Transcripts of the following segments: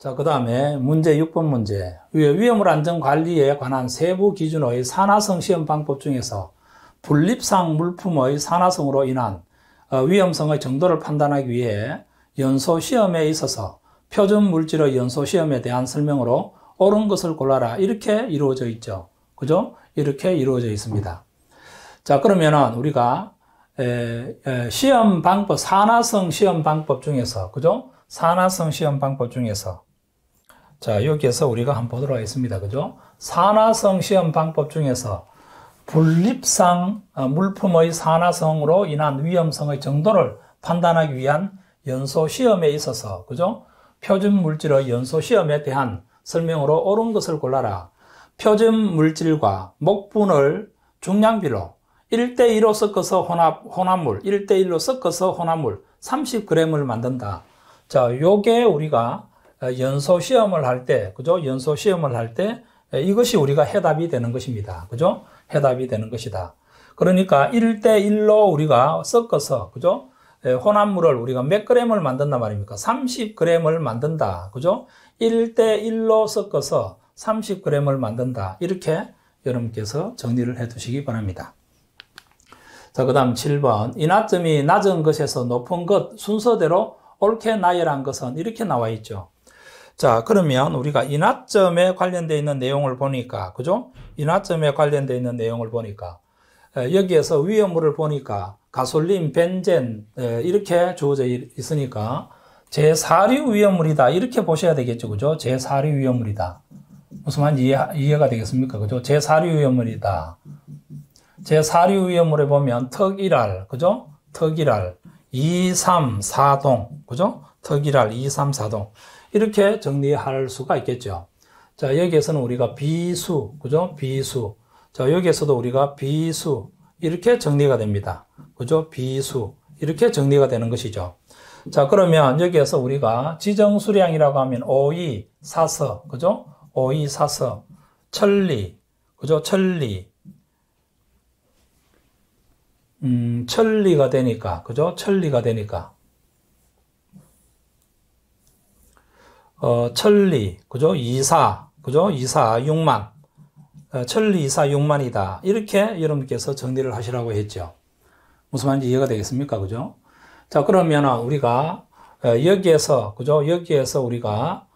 자, 그 다음에 문제 6번 문제. 위험물 안전 관리에 관한 세부 기준의 산화성 시험 방법 중에서 분립상 물품의 산화성으로 인한 어, 위험성의 정도를 판단하기 위해 연소 시험에 있어서 표준 물질의 연소 시험에 대한 설명으로 옳은 것을 골라라. 이렇게 이루어져 있죠. 그죠? 이렇게 이루어져 있습니다. 자, 그러면은 우리가 에, 에, 시험 방법, 산화성 시험 방법 중에서, 그죠? 산화성 시험 방법 중에서 자, 여기에서 우리가 한번 보도록 하겠습니다. 그죠? 산화성 시험 방법 중에서 분립상 아, 물품의 산화성으로 인한 위험성의 정도를 판단하기 위한 연소 시험에 있어서, 그죠? 표준 물질의 연소 시험에 대한 설명으로 옳은 것을 골라라. 표준 물질과 목분을 중량비로 1대1로 섞어서 혼합, 혼합물, 1대1로 섞어서 혼합물 30g을 만든다. 자, 요게 우리가 어, 연소 시험을 할 때, 그죠? 연소 시험을 할때 어, 이것이 우리가 해답이 되는 것입니다. 그죠? 해답이 되는 것이다. 그러니까 1대1로 우리가 섞어서, 그죠? 혼합물을 우리가 몇 그램을 만든단 말입니까? 30g을 만든다. 그죠? 1대1로 섞어서 30g을 만든다. 이렇게 여러분께서 정리를 해 두시기 바랍니다. 자, 그 다음 7번. 이나점이 낮은 것에서 높은 것 순서대로 옳게 나열한 것은 이렇게 나와 있죠. 자, 그러면 우리가 인하점에 관련되어 있는 내용을 보니까, 그죠? 인하점에 관련되어 있는 내용을 보니까, 여기에서 위험물을 보니까 가솔린, 벤젠 이렇게 주어져 있으니까 제4류 위험물이다 이렇게 보셔야 되겠죠 그죠 제4류 위험물이다 무슨 말인지 이해, 가 되겠습니까 그죠 제4류 위험물이다 제4류 위험물에 보면 턱일알 그죠 턱일알 2, 3, 4동 그죠 턱일알 2, 3, 4동 이렇게 정리할 수가 있겠죠. 자, 여기에서는 우리가 비수, 그죠? 비수. 자, 여기에서도 우리가 비수. 이렇게 정리가 됩니다. 그죠? 비수. 이렇게 정리가 되는 것이죠. 자, 그러면 여기에서 우리가 지정수량이라고 하면 오이, 사서, 그죠? 오이, 사서, 천리, 그죠? 천리. 음, 천리가 되니까, 그죠? 천리가 되니까. 어, 천리, 그죠? 이사, 그죠? 이사 육만 어, 천리 이사 육만이다 이렇게 여러분께서 정리를 하시라고 했죠. 무슨 말인지 이해가 되겠습니까? 그죠? 자, 그러면 우리가 어, 여기에서, 그죠? 여기에서 우리가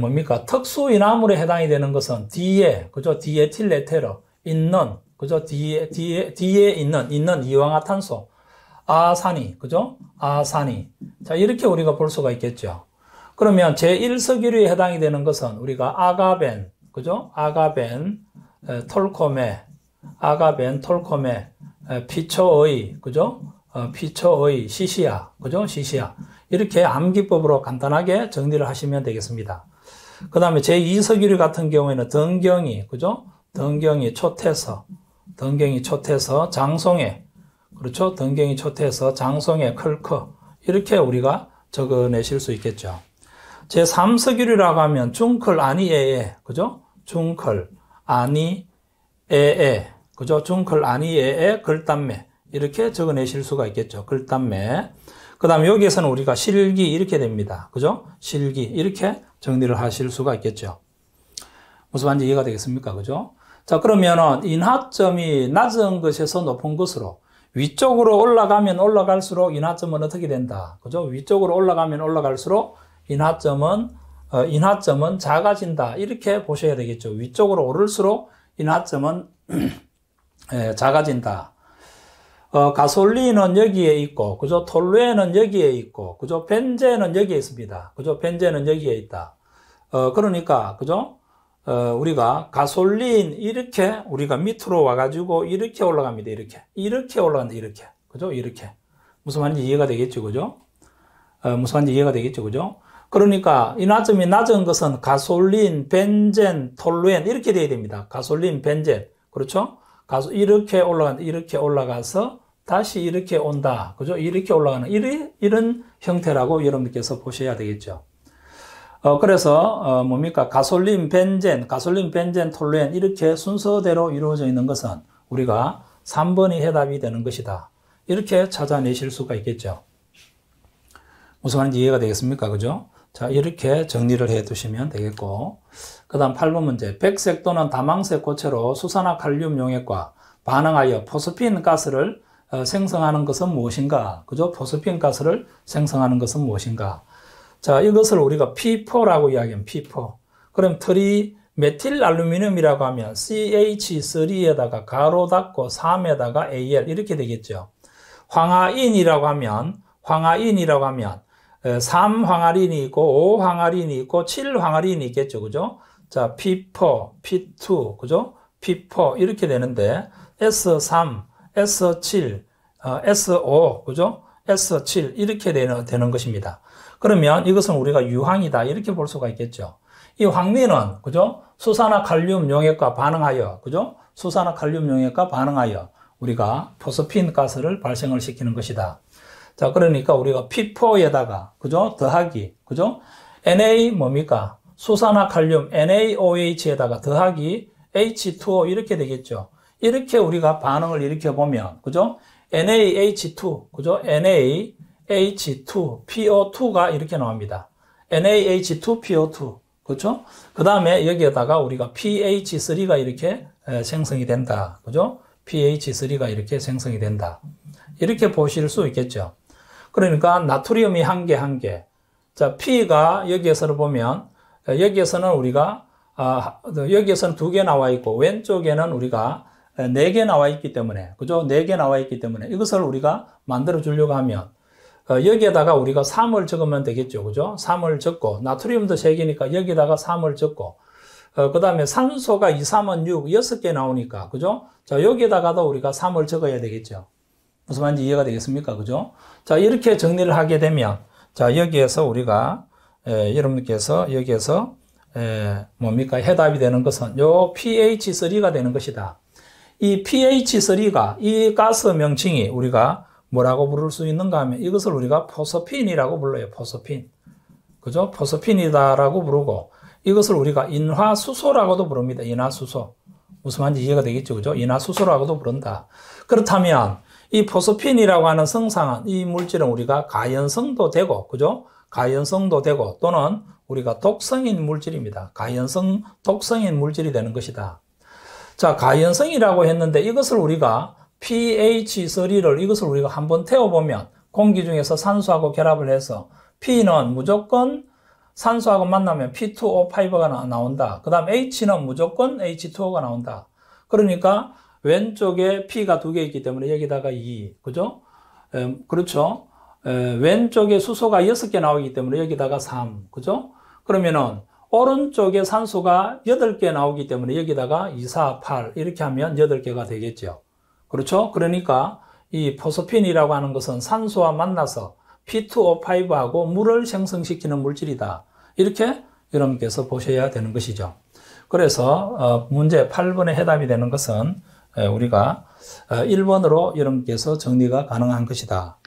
뭡니까? 특수 인화물에 해당이 되는 것은 뒤에, 그죠? 뒤에 틸레테로 있는, 그죠? 뒤에, 뒤에, 뒤에 있는, 있는 이황화탄소, 아산이, 그죠? 아산이. 자, 이렇게 우리가 볼 수가 있겠죠. 그러면 제1서기류에 해당이 되는 것은 우리가 아가벤, 그죠? 아가벤, 톨콤의, 아가벤, 톨콤의, 피처의, 그죠? 어, 피처의, 시시야, 그죠? 시시야. 이렇게 암기법으로 간단하게 정리를 하시면 되겠습니다. 그 다음에 제2서기류 같은 경우에는 등경이, 그죠? 등경이 초태서, 등경이 초태서, 장송에 그렇죠? 등경이 초태서, 장송해, 클커. 이렇게 우리가 적어내실 수 있겠죠. 제3석유리라고 하면 중클 아니 에에 그죠? 중클 아니 에에 그죠? 중클 아니 에에 글단매 이렇게 적어내실 수가 있겠죠. 글단매 그 다음 여기에서는 우리가 실기 이렇게 됩니다. 그죠? 실기 이렇게 정리를 하실 수가 있겠죠. 무슨 말인지 이해가 되겠습니까? 그죠? 자 그러면은 인하점이 낮은 것에서 높은 것으로 위쪽으로 올라가면 올라갈수록 인하점은 어떻게 된다? 그죠? 위쪽으로 올라가면 올라갈수록 인하점은 어, 인하점은 작아진다 이렇게 보셔야 되겠죠. 위쪽으로 오를수록 인하점은 예, 작아진다. 어, 가솔린은 여기에 있고, 그죠? 톨루에는 여기에 있고, 그죠? 벤젠은 여기에 있습니다. 그죠? 벤젠은 여기에 있다. 어, 그러니까, 그죠? 어, 우리가 가솔린 이렇게 우리가 밑으로 와가지고 이렇게 올라갑니다. 이렇게. 이렇게 올라간다. 이렇게. 그죠? 이렇게. 무슨 말인지 이해가 되겠죠? 그죠? 어, 무슨 말인지 이해가 되겠죠? 그죠? 그러니까 이 나점이 낮은 것은 가솔린, 벤젠, 톨루엔 이렇게 돼야 됩니다. 가솔린, 벤젠. 그렇죠? 가소 이렇게 올라간 이렇게 올라가서 다시 이렇게 온다. 그죠? 이렇게 올라가는 이리, 이런 형태라고 여러분께서 보셔야 되겠죠. 어, 그래서 어, 뭡니까? 가솔린, 벤젠, 가솔린, 벤젠, 톨루엔 이렇게 순서대로 이루어져 있는 것은 우리가 3번이 해답이 되는 것이다. 이렇게 찾아내실 수가 있겠죠. 무슨 말인지 이해가 되겠습니까? 그죠? 자 이렇게 정리를 해 두시면 되겠고 그 다음 8번 문제 백색 또는 다망색 고체로 수산화 칼륨 용액과 반응하여 포스핀 가스를 어, 생성하는 것은 무엇인가 그죠 포스핀 가스를 생성하는 것은 무엇인가 자 이것을 우리가 P4라고 이야기하면 P4 그럼 트리 메틸 알루미늄이라고 하면 CH3에다가 가로 닫고 3에다가 AL 이렇게 되겠죠. 황화인이라고 하면 황화인이라고 하면 3황아린이 있고 5황아린이 있고 7황아린이 있겠죠. 그죠? 자, P4, P2, 그죠? P4 이렇게 되는데 S3, S7, S5, 그죠? S7 이렇게 되는, 되는 것입니다. 그러면 이것은 우리가 유황이다 이렇게 볼 수가 있겠죠. 이 황리는 그죠? 수산화 칼륨 용액과 반응하여 그죠? 수산화 칼륨 용액과 반응하여 우리가 포스핀 가스를 발생을 시키는 것이다. 자, 그러니까 우리가 P4에다가, 그죠? 더하기, 그죠? Na 뭡니까? 수산화칼륨 NaOH에다가 더하기 H2O 이렇게 되겠죠. 이렇게 우리가 반응을 일으켜보면, 그죠? NaH2, 그죠? NaH2, PO2가 이렇게 나옵니다. NaH2, PO2. 그렇죠? 그 다음에 여기에다가 우리가 pH3가 이렇게 생성이 된다. 그죠? pH3가 이렇게 생성이 된다. 이렇게 보실 수 있겠죠. 그러니까 나트륨이 한 개, 한 개. 자, P가 여기에서를 보면, 여기에서는 우리가, 아, 여기에서는 두 개 나와 있고, 왼쪽에는 우리가 네 개 나와 있기 때문에, 그죠? 네 개 나와 있기 때문에 이것을 우리가 만들어 주려고 하면, 어, 여기에다가 우리가 3을 적으면 되겠죠. 그죠? 3을 적고, 나트륨도 3개니까 여기다가 3을 적고, 어, 그 다음에 산소가 2, 3은 6, 6개 나오니까, 그죠? 자, 여기에다가도 우리가 3을 적어야 되겠죠. 무슨 말인지 이해가 되겠습니까? 그죠? 자, 이렇게 정리를 하게 되면, 자, 여기에서 우리가, 에, 예, 여러분께서 여기에서, 에, 예, 뭡니까? 해답이 되는 것은 요 pH3가 되는 것이다. 이 pH3가, 이 가스 명칭이 우리가 뭐라고 부를 수 있는가 하면 이것을 우리가 포서핀이라고 불러요. 포서핀. 그죠? 포서핀이다라고 부르고 이것을 우리가 인화수소라고도 부릅니다. 인화수소. 무슨 말인지 이해가 되겠죠. 그죠? 인화수소라고도 부른다. 그렇다면 이 포스핀이라고 하는 성상은 이 물질은 우리가 가연성도 되고, 그죠? 가연성도 되고, 또는 우리가 독성인 물질입니다. 가연성, 독성인 물질이 되는 것이다. 자, 가연성이라고 했는데 이것을 우리가 pH3를 이것을 우리가 한번 태워보면 공기 중에서 산소하고 결합을 해서 P는 무조건 산소하고 만나면 P2O5가 나온다. 그 다음 H는 무조건 H2O가 나온다. 그러니까 왼쪽에 P가 두 개 있기 때문에 여기다가 2, e. 그죠? 에, 음, 그렇죠? 에, 왼쪽에 수소가 6개 나오기 때문에 여기다가 3, 그죠? 그러면은 오른쪽에 산소가 8개 나오기 때문에 여기다가 2, 4, 8 이렇게 하면 8개가 되겠죠. 그렇죠? 그러니까 이포스핀이라고 하는 것은 산소와 만나서 P2O5하고 물을 생성시키는 물질이다. 이렇게 여러분께서 보셔야 되는 것이죠. 그래서 어, 문제 8번의 해답이 되는 것은 예, 우리가 1번으로 어, 여러분께서 정리가 가능한 것이다.